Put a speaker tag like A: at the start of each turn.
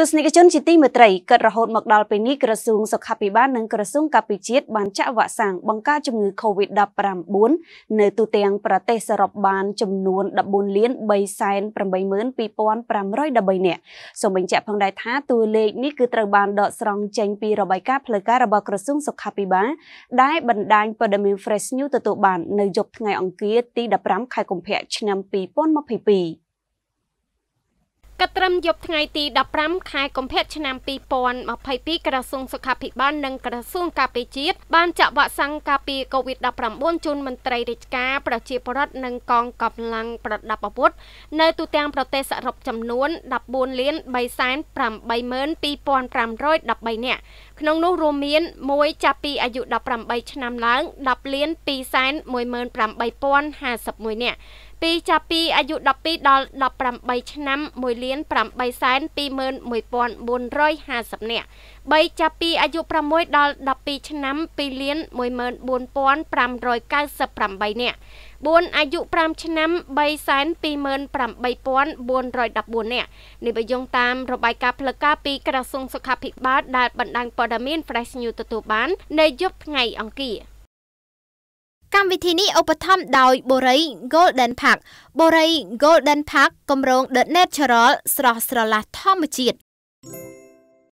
A: ទស្សនិកជនជាទីមេត្រីកើតរហូតមកដល់ពេលនេះក្រសួងសុខាភិបាលនិងក្រសួងកាពិជាតិបានចាក់វ៉ាក់សាំងបង្ការជំងឺ Covid-19 នៅទូទាំងប្រទេសសរុបបាន ចំនួន14លាន382,513នាក់សូមបញ្ជាក់ផងដែរថាតួលេខនេះគឺត្រូវបានដកស្រង់ចេញពីរបាយការណ៍ផ្លូវការរបស់ក្រសួងសុខាភិបាលដែលបណ្ដាញព័ត៌មាន Fresh News ទទួលបាន នៅយប់ថ្ងៃអង្គារទី15ខែកុម្ភៈឆ្នាំ2022
B: កត្រឹមយប់ថ្ងៃទី15ខែកុម្ភៈឆ្នាំ2022ក្រសួងសុខាភិបាលនិងក្រសួងការពារជាតិបានចាក់វ៉ាក់សាំងការពារ COVID-19 ជូនមន្ត្រីរាជការប្រជាពលរដ្ឋនិងកងកម្លាំងប្រដាប់អាវុធនៅទូទាំងប្រទេសសរុបចំនួន14លាន382,513នាក់ក្នុងនោះរួមមាន1ចាប់ពីអាយុ18ឆ្នាំឡើង10លាន218,051នាក់2ចាប់ពីអាយុ12ដល់18ឆ្នាំ1លានលាន821,450នាក់3ចាប់ពីអាយុ6ដល់12ឆ្នាំ2លាន14,598នាក់4អាយុ5ឆ្នាំ328,414នាក់នេះបញ្យងតាមរបាយការណ៍ផ្លូវការពីក្រសួងសុខាភិបាលដែលបណ្ដាញព័ត៌មាន Fresh News ទទួលបាននៅយប់ថ្ងៃអង្គារ
C: កម្មវិធីនេះឧបត្ថម្ភដោយ Borei Golden Park Borei Golden Park គម្រោង The Natural ស្រស់ស្រឡះធម្មជាតិ